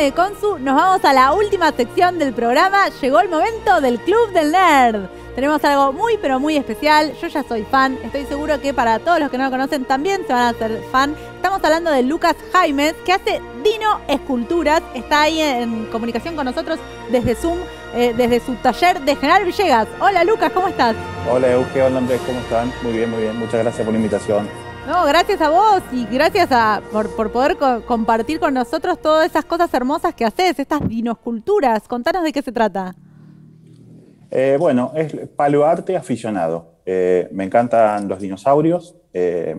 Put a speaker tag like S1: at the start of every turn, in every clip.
S1: de Consu, nos vamos a la última sección del programa. Llegó el momento del Club del Nerd. Tenemos algo muy pero muy especial. Yo ya soy fan. Estoy seguro que para todos los que no lo conocen también se van a hacer fan. Estamos hablando de Lucas Jaimes, que hace Dino Esculturas. Está ahí en comunicación con nosotros desde Zoom, eh, desde su taller de General Villegas. Hola Lucas, ¿cómo estás?
S2: Hola Eugenio hola Andrés, ¿cómo están? Muy bien, muy bien. Muchas gracias por la invitación.
S1: No, gracias a vos y gracias por, poder compartir con nosotros todas esas cosas hermosas que haces, estas dinosculturas. Contanos de qué se trata.
S2: Eh, bueno, es paloarte aficionado. Eh, me encantan los dinosaurios. Eh,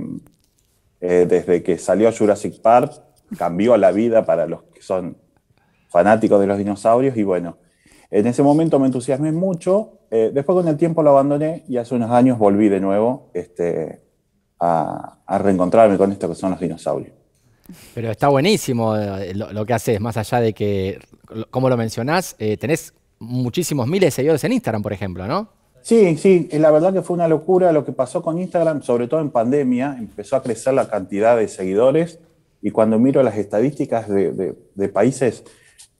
S2: desde que salió Jurassic Park, cambió la vida para los que son fanáticos de los dinosaurios. Y bueno, en ese momento me entusiasmé mucho. después con el tiempo lo abandoné y hace unos años volví de nuevo. Este, a, reencontrarme con esto que son los dinosaurios. Pero está buenísimo
S3: eh, lo, que haces, más allá de que, como lo mencionás, eh, tenés muchísimos
S2: miles de seguidores en Instagram, por ejemplo, ¿no? Sí, sí, eh, la verdad que fue una locura lo que pasó con Instagram, sobre todo en pandemia, empezó a crecer la cantidad de seguidores y cuando miro las estadísticas de, países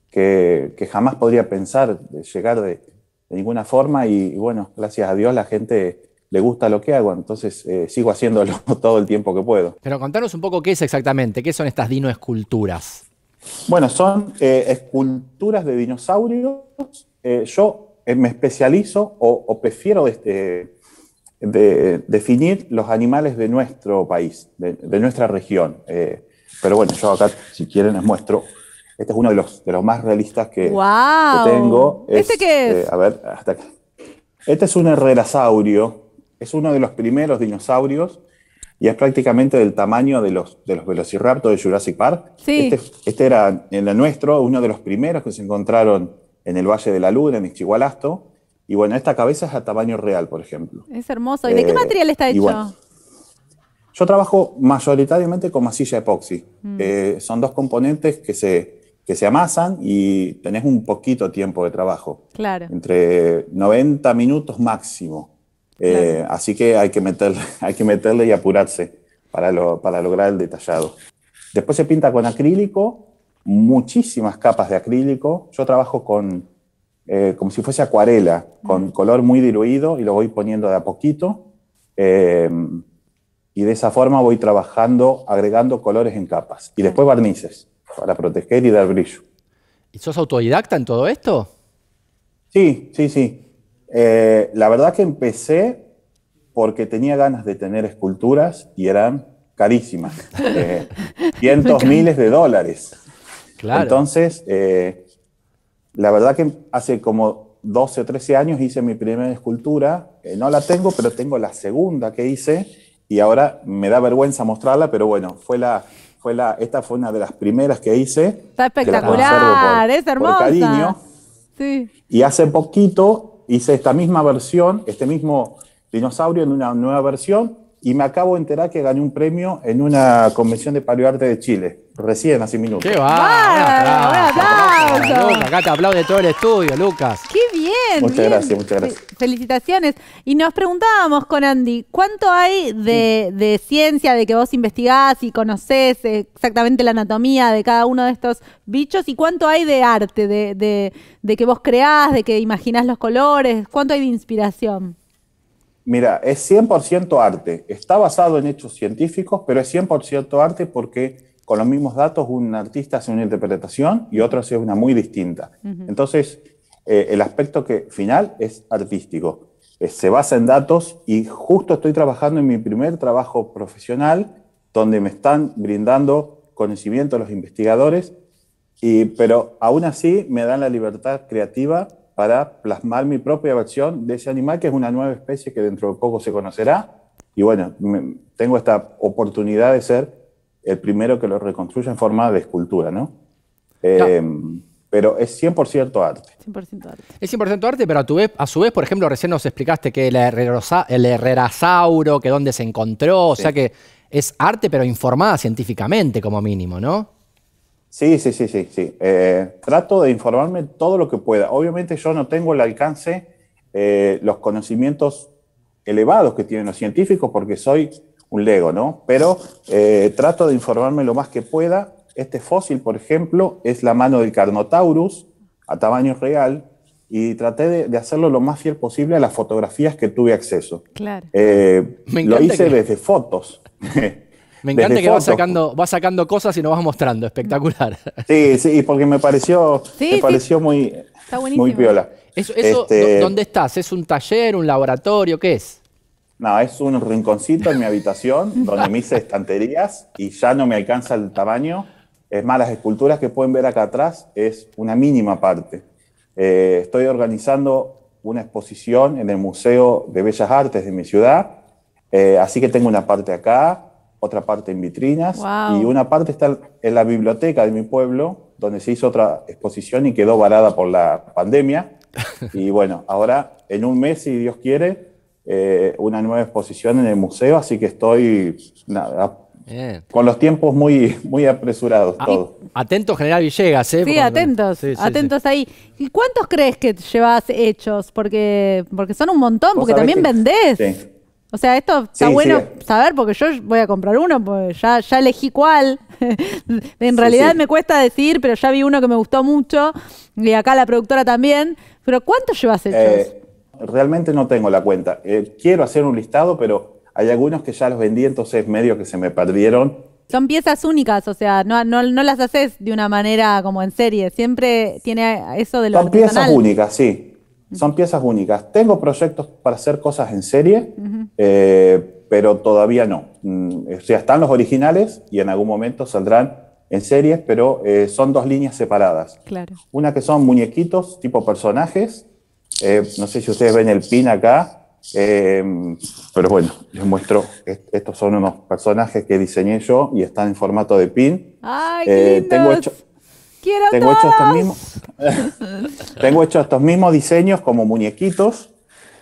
S2: que, jamás podría pensar de llegar de, ninguna forma y, bueno, gracias a Dios la gente le gusta lo que hago, entonces eh, sigo haciéndolo todo el tiempo que puedo.
S3: Pero contanos un poco qué es exactamente, qué son estas dinoesculturas.
S2: Bueno, son eh, esculturas de dinosaurios. Eh, yo me especializo o, prefiero este, definir los animales de nuestro país, de, nuestra región. pero bueno, yo acá, si quieren, les muestro. Este es uno de los, de los más realistas que, tengo. ¿Este qué es? a ver, hasta acá. Este es un herrerasaurio es uno de los primeros dinosaurios y es prácticamente del tamaño de los, de los de Jurassic Park. Este, este, era, en el nuestro, uno de los primeros que se encontraron en el Valle de la Luna, en Ixchigualasto. Y bueno, esta cabeza es a tamaño real, por ejemplo.
S1: Es hermoso. ¿Y de qué eh, material está hecho?
S2: yo trabajo mayoritariamente con masilla epoxi. Mm. Eh, son dos componentes que se, que se amasan y tenés un poquito tiempo de trabajo. Claro. Entre 90 minutos máximo. Eh, así que hay que, meterle, hay que meterle y apurarse para, para lograr el detallado. Después se pinta con acrílico, muchísimas capas de acrílico. Yo trabajo con, eh, como si fuese acuarela, con color muy diluido y lo voy poniendo de a poquito. Eh, y de esa forma voy trabajando, agregando colores en capas. Y después barnices para proteger y dar brillo. ¿Y sos autodidacta en todo esto? Sí, sí, sí. Eh, la verdad que empecé porque tenía ganas de tener esculturas y eran carísimas, eh, cientos miles de dólares. Claro. Entonces, eh, la verdad que hace como 12 o 13 años hice mi primera escultura, no la tengo, pero tengo la segunda que hice y ahora me da vergüenza mostrarla, pero bueno, fue la, fue la, esta fue una de las primeras que hice.
S1: Está espectacular, es hermosa. Por cariño. Sí.
S2: Y hace poquito hice esta misma versión, este mismo dinosaurio en una nueva versión y me acabo de enterar que gané un premio en una convención de paleoarte de Chile, recién hace minutos. ¡Qué va! Acá te aplaude todo el estudio, Lucas.
S1: Muchas gracias, muchas gracias. Felicitaciones. Y nos preguntábamos con Andy, ¿cuánto hay de, ciencia, de que vos investigás y conocés eh, exactamente la anatomía de cada uno de estos bichos? ¿Y cuánto hay de arte, de, que vos creás, de que imaginás los colores? ¿Cuánto hay de inspiración?
S2: Mira, es 100% arte. Está basado en hechos científicos, pero es 100% arte porque con los mismos datos un artista hace una interpretación y otro hace una muy distinta. Entonces, eh, el aspecto que final es artístico. Eh, se basa en datos y justo estoy trabajando en mi primer trabajo profesional donde me están brindando conocimiento a los investigadores, y, pero aún así me dan la libertad creativa para plasmar mi propia versión de ese animal, que es una nueva especie que dentro de poco se conocerá. Y bueno, tengo esta oportunidad de ser el primero que lo reconstruya en forma de escultura, ¿no? pero es 100% arte.
S3: 100% arte. Es 100% arte, pero a, tu vez, a su vez, por ejemplo, recién nos explicaste que el, herrerosa, el herrerasauro, que dónde se
S2: encontró,
S3: o sea que es arte, pero informada científicamente como mínimo, ¿no?
S2: Sí, sí, sí, sí, sí. Eh, trato de informarme todo lo que pueda. Obviamente yo no tengo el alcance, eh, los conocimientos elevados que tienen los científicos, porque soy un lego, ¿no? Pero eh, trato de informarme lo más que pueda este fósil, por ejemplo, es la mano del Carnotaurus a tamaño real y traté de, hacerlo lo más fiel posible a las fotografías que tuve acceso. Claro. Eh, lo hice desde fotos. Me encanta que vas
S3: sacando, sacando cosas y nos vas mostrando, espectacular.
S2: Sí, sí, porque me pareció, pareció muy,
S3: muy piola. Este ¿Dónde
S2: estás? ¿Es un taller, un laboratorio? ¿Qué es? No, es un rinconcito en mi habitación donde me hice estanterías y ya no me alcanza el tamaño. Es más, las esculturas que pueden ver acá atrás es una mínima parte. Eh, estoy organizando una exposición en el Museo de Bellas Artes de mi ciudad, eh, así que tengo una parte acá, otra parte en vitrinas y una parte está en la biblioteca de mi pueblo, donde se hizo otra exposición y quedó varada por la pandemia. Y bueno, ahora en un mes, si Dios quiere, eh, una nueva exposición en el museo, así que estoy con los tiempos muy, muy apresurados ah, todo.
S3: Atento General Villegas, ¿eh? Sí, atentos,
S1: atentos ahí. ¿Y cuántos crees que llevas hechos? Porque, porque son un montón, porque también vendés. O sea, esto está bueno saber porque yo voy a comprar uno, pues ya, ya elegí cuál. en realidad me cuesta decir, pero ya vi uno que me gustó mucho y acá la productora también. Pero ¿cuántos llevas hechos? Eh,
S2: realmente no tengo la cuenta. Eh, quiero hacer un listado, pero hay algunos que ya los vendí, entonces medio que se me perdieron.
S1: Son piezas únicas, o sea, no, no, las haces de una manera como en serie. Siempre tiene eso de lo Son piezas
S2: únicas, sí. Son piezas únicas. Tengo proyectos para hacer cosas en serie, eh, pero todavía no. Mm, o sea, están los originales y en algún momento saldrán en series, pero eh, son dos líneas separadas. Claro. Una que son muñequitos tipo personajes. Eh, no sé si ustedes ven el pin acá. Em, pero bueno, les muestro, estos son unos personajes que diseñé yo y están en formato de pin.
S1: ¡Ay, qué eh, tengo hecho, tengo hecho estos mismos,
S2: tengo hecho estos mismos diseños como muñequitos.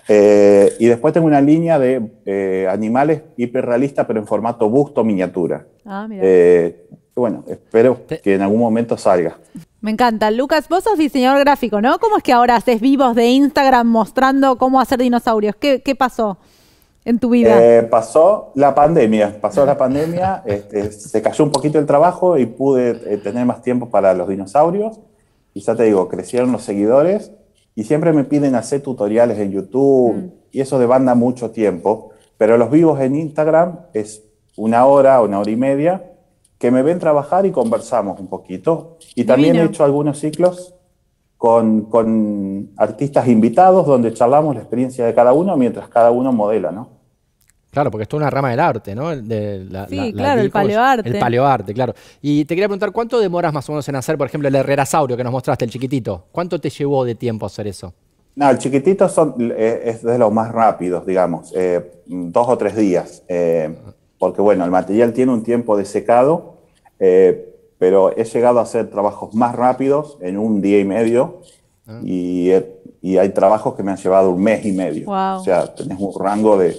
S2: Eh, y después tengo una línea de eh, animales animales realistas, pero en formato busto miniatura. Ah, eh, bueno, espero que en algún momento salga.
S1: Me encanta. Lucas, vos sos diseñador gráfico, ¿no? ¿Cómo es que ahora haces vivos de Instagram mostrando cómo hacer dinosaurios? ¿Qué, pasó en tu vida? Eh,
S2: pasó la pandemia. Pasó la pandemia, este, se cayó un poquito el trabajo y pude eh, tener más tiempo para los dinosaurios. Y ya te digo, crecieron los seguidores y siempre me piden hacer tutoriales en YouTube mm. y eso demanda mucho tiempo. Pero los vivos en Instagram es una hora, una hora y media que me ven trabajar y conversamos un poquito. Y también he hecho algunos ciclos con, con, artistas invitados donde charlamos la experiencia de cada uno mientras cada uno modela, ¿no?
S3: Claro, porque esto es una rama del arte, ¿no? sí, claro, el paleoarte. El paleoarte, claro. Y te quería preguntar, ¿cuánto demoras más o menos en hacer, por ejemplo, el herrerasaurio que nos mostraste, el chiquitito? ¿Cuánto te llevó de tiempo hacer eso?
S2: No, el chiquitito son, eh, es de los más rápidos, digamos, eh, dos o tres días. Eh, porque bueno, el material tiene un tiempo de secado, eh, pero he llegado a hacer trabajos más rápidos en un día y medio ah. eh, y, hay trabajos que me han llevado un mes y medio. O sea, tenés un rango de,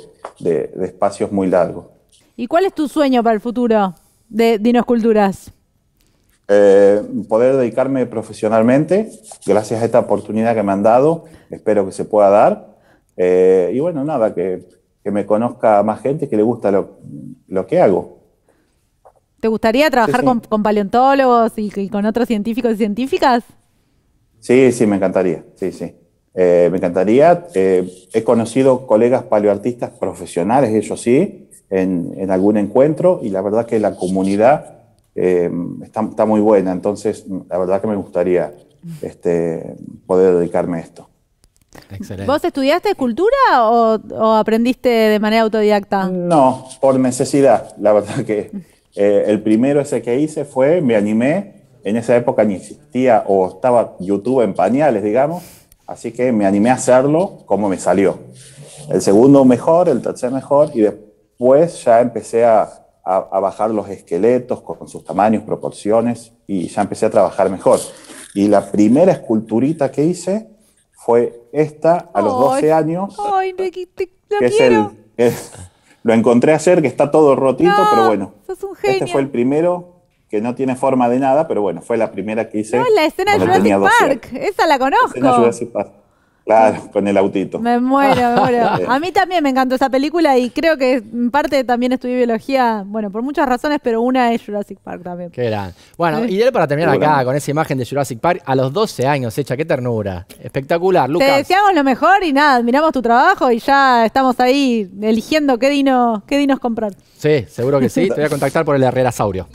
S2: espacios muy largo.
S1: ¿Y cuál es tu sueño para el futuro de Dinosculturas?
S2: Eh, poder dedicarme profesionalmente, gracias a esta oportunidad que me han dado, espero que se pueda dar. Eh, y bueno, nada, que que me conozca más gente que le gusta lo, que hago.
S1: ¿Te gustaría trabajar Con, paleontólogos y, con otros científicos y científicas?
S2: Sí, sí, me encantaría, sí, sí. Eh, me encantaría. Eh, he conocido colegas paleoartistas profesionales, ellos sí, en, algún encuentro y la verdad que la comunidad eh, está, está, muy buena, entonces la verdad que me gustaría este, poder dedicarme a esto. ¿Vos
S1: estudiaste escultura o, aprendiste de manera autodidacta? No,
S2: por necesidad. La verdad que eh, el primero ese que hice fue, me animé, en esa época ni existía o estaba YouTube en pañales, digamos, así que me animé a hacerlo como me salió. El segundo mejor, el tercer mejor, y después ya empecé a bajar los esqueletos con sus tamaños, proporciones, y ya empecé a trabajar mejor. Y la primera esculturita que hice fue esta a los 12 años.
S1: Ay, lo que Es el,
S2: lo encontré ayer, que está todo rotito, pero bueno. Este fue el primero que no tiene forma de nada, pero bueno, fue la primera que hice. la escena de Jurassic Park,
S1: esa la conozco.
S2: Claro, con el autito. Me muero, me muero. A mí
S1: también me encantó esa película y creo que en parte también estudié biología, bueno, por muchas razones, pero una es Jurassic Park también.
S2: Qué gran. Bueno, y ideal para terminar
S3: acá con esa imagen de Jurassic Park a los 12 años hecha, qué ternura. Espectacular, Lucas. Te
S1: deseamos lo mejor y nada, admiramos tu trabajo y ya estamos ahí eligiendo qué dino, qué dinos comprar.
S3: Sí, seguro que sí. Te voy a contactar por el Saurio.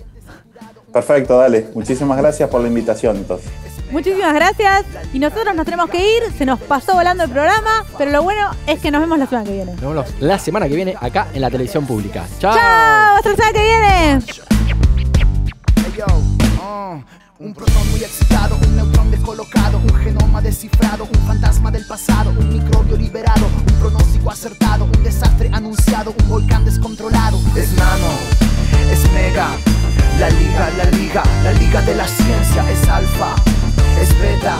S3: Perfecto, dale. Muchísimas gracias por la invitación entonces.
S1: Muchísimas gracias. Y nosotros nos tenemos que ir. Se nos pasó volando el programa. Pero lo bueno es que nos vemos la semana que viene. Nos
S3: vemos la semana que viene acá en la televisión pública. ¡Chao!
S1: ¡Chao! ¡Hasta la semana que viene!
S3: Uh, un protón muy excitado, un neutrón descolocado, un genoma descifrado, un fantasma del pasado, un microbio liberado, un pronóstico acertado, un desastre anunciado, un volcán descontrolado. Es nano, es mega. La liga, la liga, la liga de la ciencia es alfa, es beta.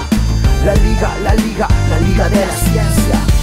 S3: La liga, la liga, la liga de la ciencia.